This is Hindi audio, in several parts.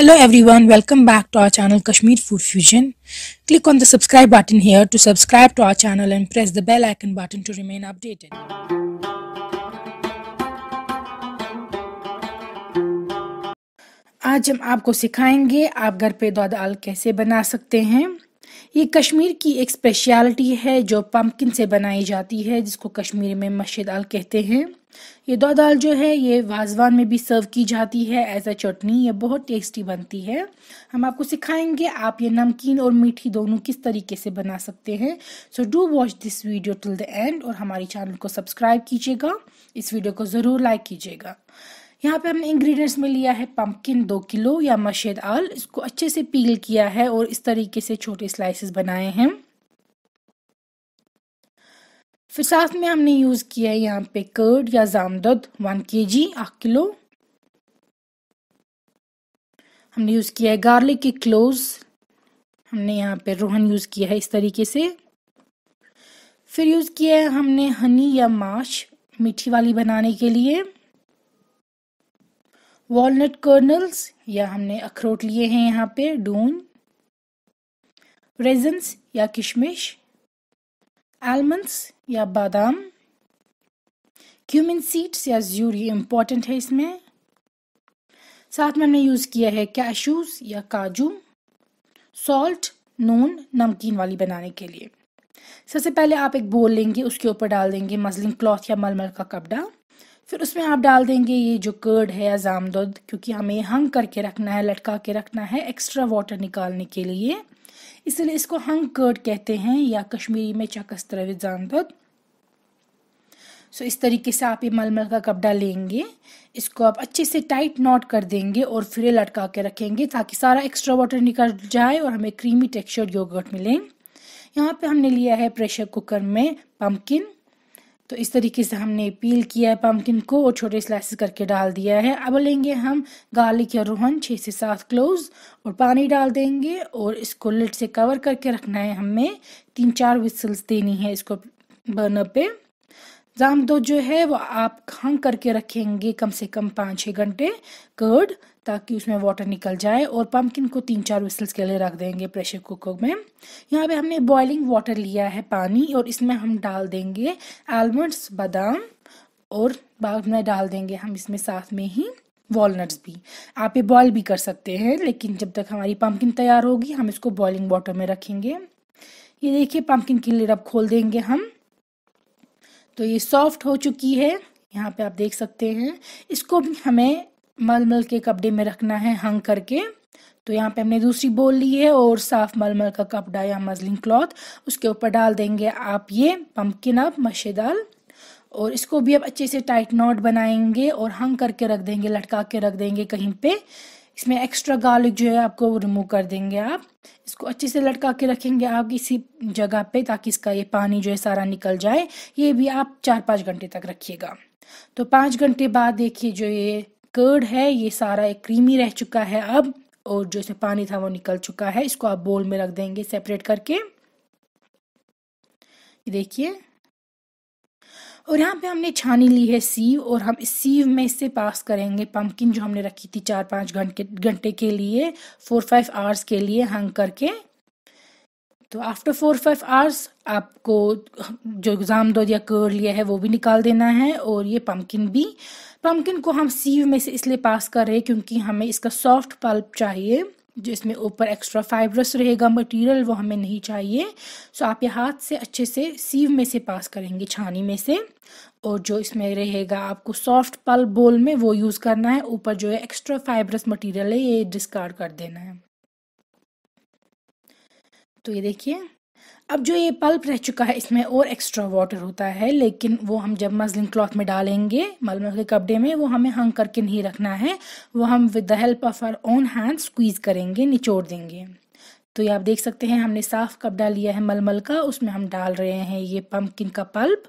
Hello everyone, welcome back to our channel Kashmir Food Fusion. Click on the subscribe button here to subscribe to our channel and press the bell icon button to remain updated. आज हम आपको सिखाएंगे आप घर पे दो दाल कैसे बना सकते हैं ये कश्मीर की एक स्पेशलिटी है जो पम्पकिन से बनाई जाती है जिसको कश्मीर में मशी दाल कहते हैं ये दो दाल जो है ये वाजवान में भी सर्व की जाती है एज अ चटनी ये बहुत टेस्टी बनती है हम आपको सिखाएंगे आप ये नमकीन और मीठी दोनों किस तरीके से बना सकते हैं so do watch this video till the end और हमारे चैनल को सब्सक्राइब कीजिएगा इस वीडियो को ज़रूर लाइक कीजिएगा यहाँ पे हमने इंग्रेडिएंट्स में लिया है पम्पकिन दो किलो या मशेद आल इसको अच्छे से पील किया है और इस तरीके से छोटे स्लाइसेस बनाए हैं फिर साथ में हमने यूज़ किया है यहाँ पे कर्ड या जामदद वन के जी आठ किलो हमने यूज़ किया है गार्लिक के क्लोज हमने यहाँ पे रोहन यूज़ किया है इस तरीके से फिर यूज़ किया है हमने हनी या माछ मीठी वाली बनाने के लिए वॉलनट कर्नल्स या हमने अखरोट लिए हैं यहाँ पे डून रेजन्स या किशमिश आलमंड्स या बादाम क्यूमिन सीड्स या ज्यूर ये इम्पॉर्टेंट है इसमें साथ में हमने यूज़ किया है कैशूज या काजू सॉल्ट नून नमकीन वाली बनाने के लिए सबसे पहले आप एक बोल लेंगे उसके ऊपर डाल देंगे मसलिन क्लॉथ या मलमल का कपड़ा फिर उसमें आप डाल देंगे ये जो कर्ड है या जामदुद क्योंकि हमें हंग करके रखना है लटका के रखना है एक्स्ट्रा वाटर निकालने के लिए इसलिए इसको हंग कर्ड कहते हैं या कश्मीरी में चकस जाम जामदुद सो इस तरीके से आप ये मलमल का कपड़ा लेंगे इसको आप अच्छे से टाइट नॉट कर देंगे और फिर ये लटका के रखेंगे ताकि सारा एक्स्ट्रा वाटर निकल जाए और हमें क्रीमी टेक्सचर योगर्ट मिले यहाँ पे हमने लिया है प्रेशर कुकर में पम्पकिन तो इस तरीके से हमने पील किया है पम्पकिन को और छोटे स्लाइसेस करके डाल दिया है अब लेंगे हम गार्लिक या रोहन छः से सात क्लोज और पानी डाल देंगे और इसको लिट से कवर करके रखना है हमें तीन चार विसल्स देनी है इसको बर्नर पे दो जो है वो आप खंग करके रखेंगे कम से कम पाँच छः घंटे कर्ड ताकि उसमें वाटर निकल जाए और पम्पकिन को तीन चार विसल्स के लिए रख देंगे प्रेशर कुकर में यहाँ पे हमने बॉइलिंग वाटर लिया है पानी और इसमें हम डाल देंगे आलमंड्स बादाम और बाद में डाल देंगे हम इसमें साथ में ही वॉलनट्स भी आप ये बॉयल भी कर सकते हैं लेकिन जब तक हमारी पम्पकिन तैयार होगी हम इसको बॉइलिंग वाटर में रखेंगे ये देखिए पम्पकिन की लिड अब खोल देंगे हम तो ये सॉफ्ट हो चुकी है यहाँ पे आप देख सकते हैं इसको भी हमें मलमल के कपड़े में रखना है हंग करके तो यहाँ पे हमने दूसरी बोल ली है और साफ मलमल का कपड़ा या मजलिंग क्लॉथ उसके ऊपर डाल देंगे आप ये पम्पकिन मशे दाल और इसको भी अब अच्छे से टाइट नॉट बनाएंगे और हंग करके रख देंगे लटका के रख देंगे कहीं पे इसमें एक्स्ट्रा गार्लिक जो है आपको रिमूव कर देंगे आप इसको अच्छे से लटका के रखेंगे आप किसी जगह पे ताकि इसका ये पानी जो है सारा निकल जाए ये भी आप चार पाँच घंटे तक रखिएगा तो पाँच घंटे बाद देखिए जो ये कर्ड है ये सारा एक क्रीमी रह चुका है अब और जो इसमें पानी था वो निकल चुका है इसको आप बोल में रख देंगे सेपरेट करके देखिए और यहाँ पे हमने छानी ली है सीव और हम इस सीव में इससे पास करेंगे पम्पकिन जो हमने रखी थी चार पाँच घंटे घंटे के लिए फोर फाइव आवर्स के लिए हंग करके तो आफ्टर फोर फाइव आवर्स आपको जो एग्ज़ाम दो या कर लिया है वो भी निकाल देना है और ये पम्पकिन भी पम्पकिन को हम सीव में से इसलिए पास कर रहे हैं क्योंकि हमें इसका सॉफ्ट पल्प चाहिए जो इसमें ऊपर एक्स्ट्रा फाइब्रस रहेगा मटेरियल वो हमें नहीं चाहिए सो आप ये हाथ से अच्छे से सीव में से पास करेंगे छानी में से और जो इसमें रहेगा आपको सॉफ्ट पल बोल में वो यूज़ करना है ऊपर जो है एक्स्ट्रा फाइब्रस मटेरियल है ये डिस्कार्ड कर देना है तो ये देखिए अब जो ये पल्प रह चुका है इसमें और एक्स्ट्रा वाटर होता है लेकिन वो हम जब मजलिन क्लॉथ में डालेंगे मलमल के कपड़े में वो हमें हंग करके नहीं रखना है वो हम with the help of our own hand squeeze करेंगे निचोड़ देंगे तो ये आप देख सकते हैं हमने साफ कपड़ा लिया है मलमल का उसमें हम डाल रहे हैं ये पम्पकिन का पल्प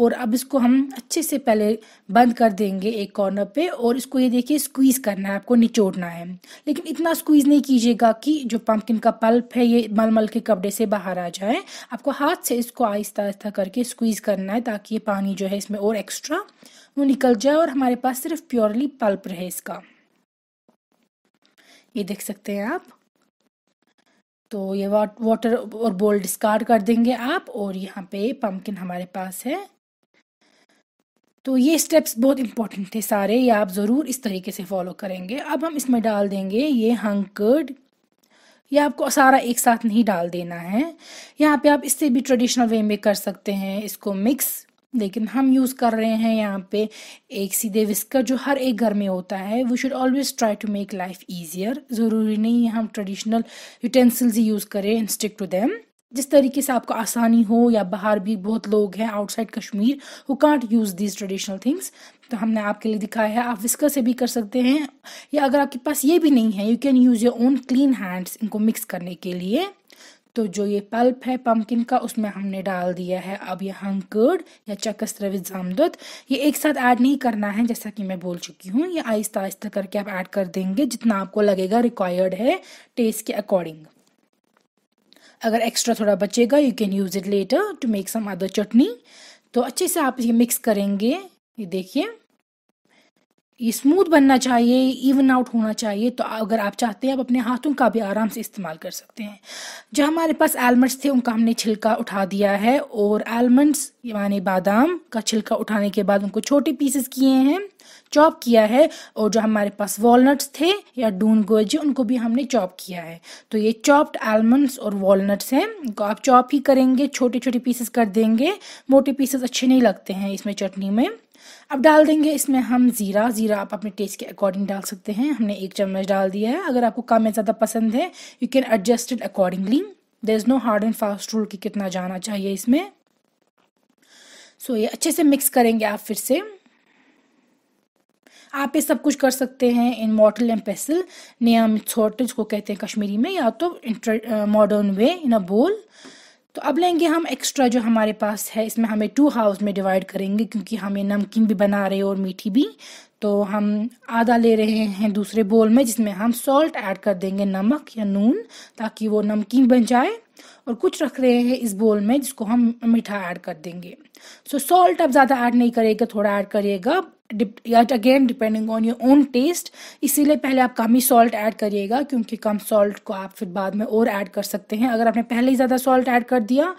और अब इसको हम अच्छे से पहले बंद कर देंगे एक कॉर्नर पे और इसको ये देखिए स्क्वीज़ करना है आपको निचोड़ना है लेकिन इतना स्क्वीज़ नहीं कीजिएगा कि जो पम्पकिन का पल्प है ये मलमल के कपड़े से बाहर आ जाए आपको हाथ से इसको आहिस्ता आहिस्ता करके स्क्वीज़ करना है ताकि ये पानी जो है इसमें और एक्स्ट्रा वो निकल जाए और हमारे पास सिर्फ प्योरली पल्प रहे इसका ये देख सकते हैं आप तो ये वाटर और बोल डिस्कार्ड कर देंगे आप और यहाँ पे पम्पकिन हमारे पास है तो ये स्टेप्स बहुत इंपॉर्टेंट थे सारे ये आप ज़रूर इस तरीके से फॉलो करेंगे अब हम इसमें डाल देंगे ये हंकर्ड या आपको सारा एक साथ नहीं डाल देना है यहाँ पे आप इससे भी ट्रेडिशनल वे में कर सकते हैं इसको मिक्स लेकिन हम यूज़ कर रहे हैं यहाँ पे एक सीधे विस्कर जो हर एक घर में होता है we should always try to make life easier ज़रूरी नहीं है हम ट्रेडिशनल यूटेंसिल्स ही यूज़ करें स्टिक टू देम जिस तरीके से आपको आसानी हो या बाहर भी बहुत लोग हैं आउटसाइड कश्मीर वो can't use these traditional things तो हमने आपके लिए दिखाया है आप विस्कर से भी कर सकते हैं या अगर आपके पास ये भी नहीं है you can use your own clean hands इनको मिक्स करने के लिए तो जो ये पल्प है पम्पकिन का उसमें हमने डाल दिया है अब ये हंकर्ड या चकस रवित जामदत ये एक साथ ऐड नहीं करना है जैसा कि मैं बोल चुकी हूँ ये आहिस्ता आहिस्ता करके आप ऐड कर देंगे जितना आपको लगेगा रिक्वायर्ड है टेस्ट के अकॉर्डिंग अगर एक्स्ट्रा थोड़ा बचेगा you can use it later to make some other chutney तो अच्छे से आप ये मिक्स करेंगे ये देखिए स्मूथ बनना चाहिए इवन आउट होना चाहिए तो अगर आप चाहते हैं आप अपने हाथों का भी आराम से इस्तेमाल कर सकते हैं जो हमारे पास आलमंड्स थे उनका हमने छिलका उठा दिया है और आलमंड्स यानी बादाम का छिलका उठाने के बाद उनको छोटे पीसेस किए हैं चॉप किया है और जो हमारे पास वॉलनट्स थे या डून गोजे उनको भी हमने चॉप किया है तो ये चॉप्ड आलमंड्स और वॉलनट्स हैं उनको आप चॉप ही करेंगे छोटे छोटे पीसेस कर देंगे मोटे पीसेस अच्छे नहीं लगते हैं इसमें चटनी में अब डाल देंगे इसमें हम ज़ीरा ज़ीरा आप अपने टेस्ट के अकॉर्डिंग डाल सकते हैं हमने एक चम्मच डाल दिया है अगर आपको कम या ज़्यादा पसंद है you can adjust it accordingly there is no hard and fast rule कि कितना जाना चाहिए इसमें सो so, ये अच्छे से मिक्स करेंगे आप फिर से आप ये सब कुछ कर सकते हैं इन मॉटल एंड पेसिल नियम छोटे जिसको कहते हैं कश्मीरी में या तो मॉडर्न वे इन अ बोल तो अब लेंगे हम एक्स्ट्रा जो हमारे पास है इसमें हमें टू हाउस में डिवाइड करेंगे क्योंकि हमें नमकीन भी बना रहे और मीठी भी तो हम आधा ले रहे हैं दूसरे बोल में जिसमें हम सॉल्ट ऐड कर देंगे नमक या नून ताकि वो नमकीन बन जाए और कुछ रख रहे हैं इस बोल में जिसको हम मीठा ऐड कर देंगे सो सॉल्ट आप ज़्यादा ऐड नहीं करेगा थोड़ा ऐड करिएगा yet again depending on your own taste इसीलिए पहले आप कम ही सॉल्ट ऐड करिएगा क्योंकि कम सॉल्ट को आप फिर बाद में और ऐड कर सकते हैं अगर आपने पहले ही ज़्यादा सॉल्ट ऐड कर दिया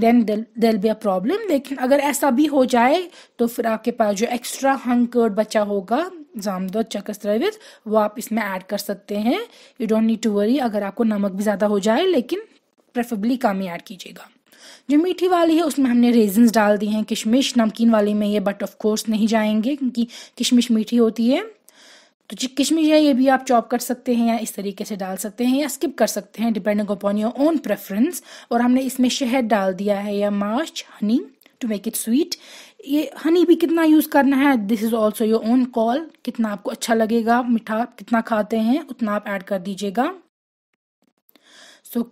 देन देल बी अ प्रॉब्लम लेकिन अगर ऐसा भी हो जाए तो फिर आपके पास जो एक्स्ट्रा हंकर्ड बचा होगा जामदो चकस वो आप इसमें ऐड कर सकते हैं you don't need to worry अगर आपको नमक भी ज़्यादा हो जाए लेकिन प्रेफरेबली कम ऐड कीजिएगा जो मीठी वाली है उसमें हमने रेजन्स डाल दिए हैं किशमिश नमकीन वाली में ये बट ऑफ कोर्स नहीं जाएंगे क्योंकि किशमिश मीठी होती है तो जो किशमिश है ये भी आप चॉप कर सकते हैं या इस तरीके से डाल सकते हैं या स्किप कर सकते हैं depending upon your own preference और हमने इसमें शहद डाल दिया है या march honey to make it sweet ये हनी भी कितना यूज़ करना है this is also your own call कितना आपको अच्छा लगेगा मीठा कितना खाते हैं उतना आप ऐड कर दीजिएगा सो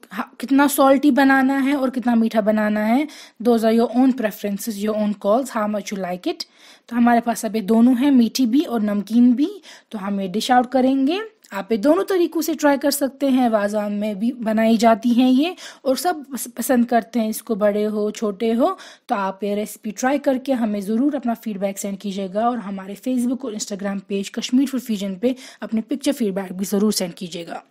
कितना सॉल्टी बनाना है और कितना मीठा बनाना है those are your own preferences your own calls how much you like it तो हमारे पास अब ये दोनों हैं मीठी भी और नमकीन भी तो हम ये डिश आउट करेंगे आप ये दोनों तरीकों से ट्राई कर सकते हैं वाजान में भी बनाई जाती हैं ये और सब पसंद करते हैं इसको बड़े हो छोटे हो तो आप ये रेसिपी ट्राई करके हमें ज़रूर अपना फीडबैक सेंड कीजिएगा और हमारे फेसबुक और Instagram page Kashmir for fusion पे अपने पिक्चर फीडबैक भी ज़रूर सेंड कीजिएगा